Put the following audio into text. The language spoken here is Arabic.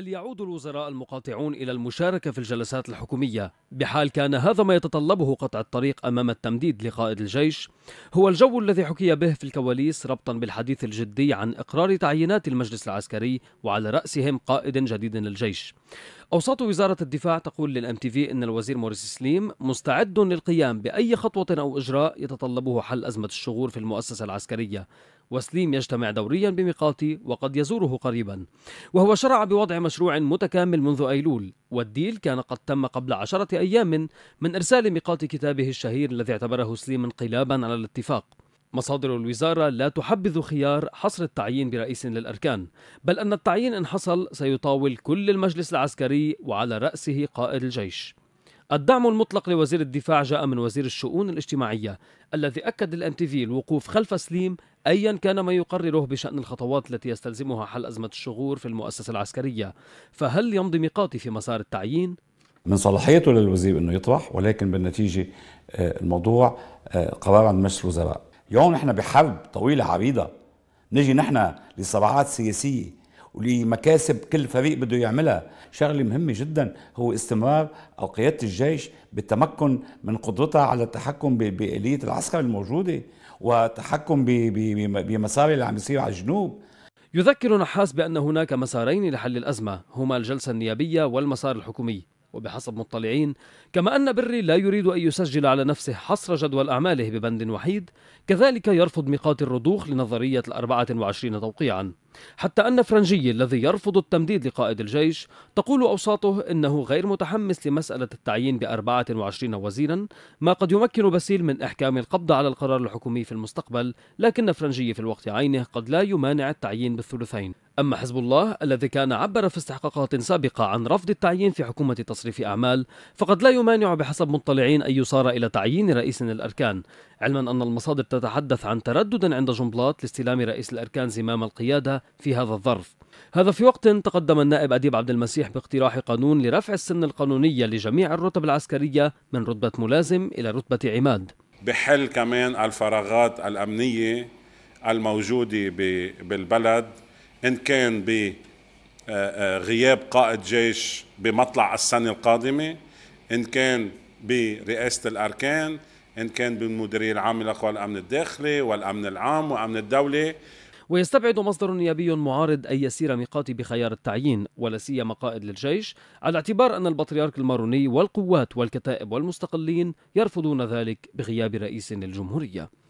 هل يعود الوزراء المقاطعون إلى المشاركة في الجلسات الحكومية بحال كان هذا ما يتطلبه قطع الطريق أمام التمديد لقائد الجيش؟ هو الجو الذي حكي به في الكواليس ربطا بالحديث الجدي عن إقرار تعيينات المجلس العسكري وعلى رأسهم قائد جديد للجيش. أوساط وزارة الدفاع تقول للأم تي في أن الوزير موريس سليم مستعد للقيام بأي خطوة أو إجراء يتطلبه حل أزمة الشغور في المؤسسة العسكرية وسليم يجتمع دوريا بميقاتي وقد يزوره قريبا وهو شرع بوضع مشروع متكامل منذ أيلول والديل كان قد تم قبل عشرة أيام من إرسال ميقات كتابه الشهير الذي اعتبره سليم انقلابا على الاتفاق مصادر الوزارة لا تحبذ خيار حصر التعيين برئيس للأركان بل أن التعيين إن حصل سيطاول كل المجلس العسكري وعلى رأسه قائد الجيش الدعم المطلق لوزير الدفاع جاء من وزير الشؤون الاجتماعية الذي أكد الام تي في الوقوف خلف سليم أيا كان ما يقرره بشأن الخطوات التي يستلزمها حل أزمة الشغور في المؤسسة العسكرية فهل يمضي ميقاتي في مسار التعيين؟ من صلاحيته للوزير أنه يطرح ولكن بالنتيجة آه، الموضوع آه، قرار عند مجلس الوزراء اليوم نحن بحرب طويلة عريضة نجي نحن لصراعات سياسية ولمكاسب كل فريق بده يعملها شغلة مهمة جدا هو استمرار أو قيادة الجيش بالتمكن من قدرتها على التحكم بآلية العسكر الموجودة والتحكم بمسار اللي عم يصير على الجنوب يذكر نحاس بأن هناك مسارين لحل الأزمة هما الجلسة النيابية والمسار الحكومي وبحسب مطلعين كما أن بري لا يريد أن يسجل على نفسه حصر جدول أعماله ببند وحيد كذلك يرفض ميقات الرضوخ لنظرية الأربعة وعشرين توقيعاً حتى أن فرنجي الذي يرفض التمديد لقائد الجيش تقول أوساطه إنه غير متحمس لمسألة التعيين ب 24 وزيرا ما قد يمكن بسيل من إحكام القبض على القرار الحكومي في المستقبل لكن فرنجي في الوقت عينه قد لا يمانع التعيين بالثلثين أما حزب الله الذي كان عبر في استحقاقات سابقة عن رفض التعيين في حكومة تصريف أعمال فقد لا يمانع بحسب مطلعين أن يصار إلى تعيين رئيس الأركان علما أن المصادر تتحدث عن تردد عند جنبلاط لاستلام رئيس الأركان زمام القيادة في هذا الظرف هذا في وقت تقدم النائب أديب عبد المسيح باقتراح قانون لرفع السن القانونية لجميع الرتب العسكرية من رتبة ملازم إلى رتبة عماد بحل كمان الفراغات الأمنية الموجودة بالبلد إن كان بغياب آه، آه، قائد جيش بمطلع السنة القادمة إن كان برئاسة الأركان إن كان بالمديرية العامة لقوى الأمن الداخلي والأمن العام وأمن الدولة ويستبعد مصدر نيابي معارض أن يسير ميقاتي بخيار التعيين ولا سيما قائد للجيش على اعتبار أن البطريرك الماروني والقوات والكتائب والمستقلين يرفضون ذلك بغياب رئيس للجمهورية